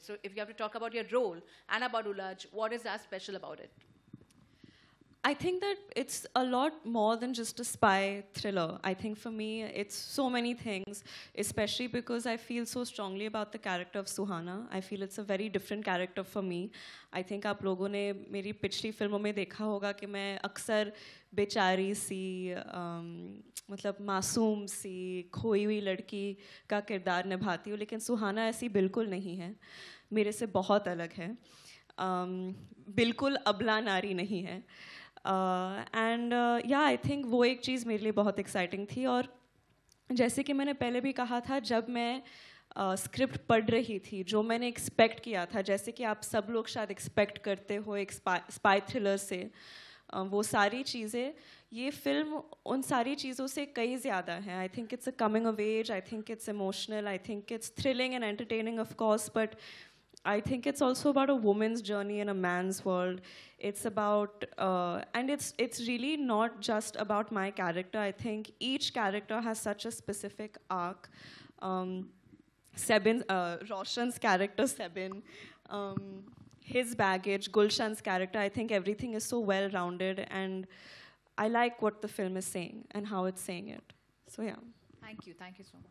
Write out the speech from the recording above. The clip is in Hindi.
So if you have to talk about your role and about Ulaj, what is that special about it? I think that it's a lot more than just a spy thriller. I think for me, it's so many things, especially because I feel so strongly about the character of Suhana. I feel it's a very different character for me. I think आप लोगों ने मेरी पिछली फिल्मों में देखा होगा कि मैं अक्सर बेचारी सी मतलब मासूम सी खोई हुई लड़की का किरदार निभाती हूँ लेकिन सुहाना ऐसी बिल्कुल नहीं है मेरे से बहुत अलग है बिल्कुल अबला नारी नहीं है एंड या आई थिंक वो एक चीज़ मेरे लिए बहुत एक्साइटिंग थी और जैसे कि मैंने पहले भी कहा था जब मैं स्क्रिप्ट uh, पढ़ रही थी जो मैंने एक्सपेक्ट किया था जैसे कि आप सब लोग शायद एक्सपेक्ट करते हो एक स्पाई थ्रिलर से uh, वो सारी चीज़ें ये फिल्म उन सारी चीज़ों से कई ज़्यादा है I think it's a coming of age I think it's emotional I think it's thrilling and entertaining of course but I think it's also about a woman's journey in a man's world. It's about, uh, and it's it's really not just about my character. I think each character has such a specific arc. Um, Sebin, uh, Roshan's character Sebin, um, his baggage, Gulshan's character. I think everything is so well rounded, and I like what the film is saying and how it's saying it. So yeah. Thank you. Thank you so much.